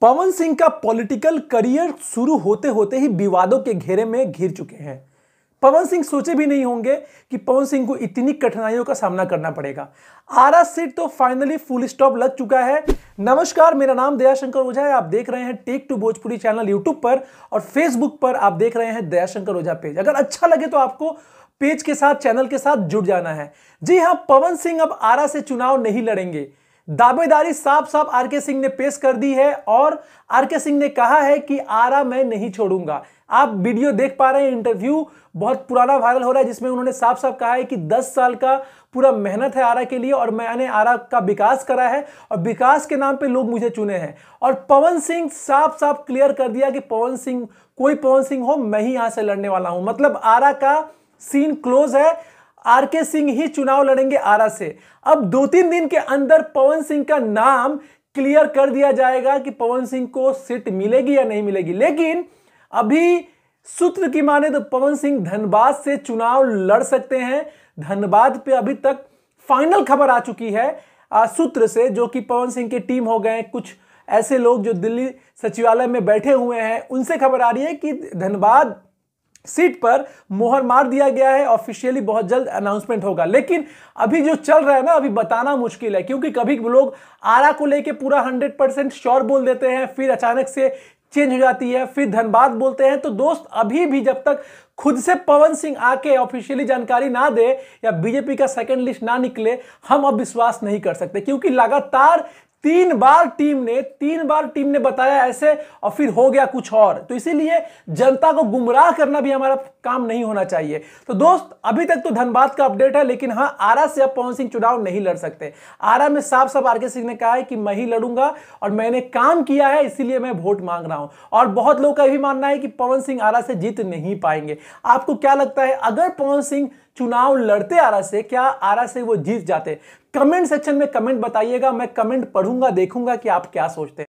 पवन सिंह का political career शुरू होते होते ही विवादों के घेरे में घिर चुके हैं पवन सिंह सोचे भी नहीं होंगे कि पवन सिंह को इतनी कठिनाइयों का सामना करना पड़ेगा आरा सीट तो फाइनली फुल स्टॉप लग चुका है नमस्कार मेरा नाम दयाशंकर ओझा है आप देख रहे हैं take two Bhojpuri channel YouTube पर और फेसबुक पर आप देख रहे हैं दयाशंकर ओझा पेज अगर अच्छा लगे तो आपको पेज के साथ चैनल के साथ जुड़ जाना है जी हाँ पवन सिंह अब आरा से चुनाव नहीं लड़ेंगे दावेदारी साफ साफ आरके सिंह ने पेश कर दी है और आरके सिंह ने कहा है कि आरा मैं नहीं छोड़ूंगा आप वीडियो देख पा रहे हैं इंटरव्यू बहुत पुराना वायरल हो रहा है जिसमें उन्होंने साफ साफ कहा है कि 10 साल का पूरा मेहनत है आरा के लिए और मैंने आरा का विकास करा है और विकास के नाम पे लोग मुझे चुने हैं और पवन सिंह साफ साफ क्लियर कर दिया कि पवन सिंह कोई पवन सिंह हो मैं ही यहां से लड़ने वाला हूं मतलब आरा का सीन क्लोज है आर के सिंह ही चुनाव लड़ेंगे आरा से अब दो तीन दिन के अंदर पवन सिंह का नाम क्लियर कर दिया जाएगा कि पवन सिंह को सीट मिलेगी या नहीं मिलेगी लेकिन अभी सूत्र की माने तो पवन सिंह धनबाद से चुनाव लड़ सकते हैं धनबाद पे अभी तक फाइनल खबर आ चुकी है सूत्र से जो कि पवन सिंह की टीम हो गए कुछ ऐसे लोग जो दिल्ली सचिवालय में बैठे हुए हैं उनसे खबर आ रही है कि धनबाद सीट पर मोहर मार दिया गया है ऑफिशियली बहुत जल्द अनाउंसमेंट होगा लेकिन अभी जो चल रहा है ना अभी बताना मुश्किल है क्योंकि कभी लोग आरा को लेके पूरा 100 परसेंट श्योर बोल देते हैं फिर अचानक से चेंज हो जाती है फिर धनबाद बोलते हैं तो दोस्त अभी भी जब तक खुद से पवन सिंह आके ऑफिशियली जानकारी ना दे या बीजेपी का सेकंड लिस्ट ना निकले हम अब विश्वास नहीं कर सकते क्योंकि लगातार तीन बार टीम ने तीन बार टीम ने बताया ऐसे और फिर हो गया कुछ और तो इसीलिए जनता को गुमराह करना भी हमारा काम नहीं होना चाहिए तो दोस्त अभी तक तो धनबाद का अपडेट है लेकिन हाँ आरा से अब पवन सिंह चुनाव नहीं लड़ सकते आरा में साफ साफ आर के सिंह ने कहा है कि मैं ही लड़ूंगा और मैंने काम किया है इसीलिए मैं वोट मांग रहा हूं और बहुत लोग का भी मानना है कि पवन सिंह आरा से जीत नहीं पाएंगे आपको क्या लगता है अगर पवन सिंह चुनाव लड़ते आरा से क्या आरा से वो जीत जाते कमेंट सेक्शन में कमेंट बताइएगा मैं कमेंट पढ़ूंगा देखूंगा कि आप क्या सोचते हैं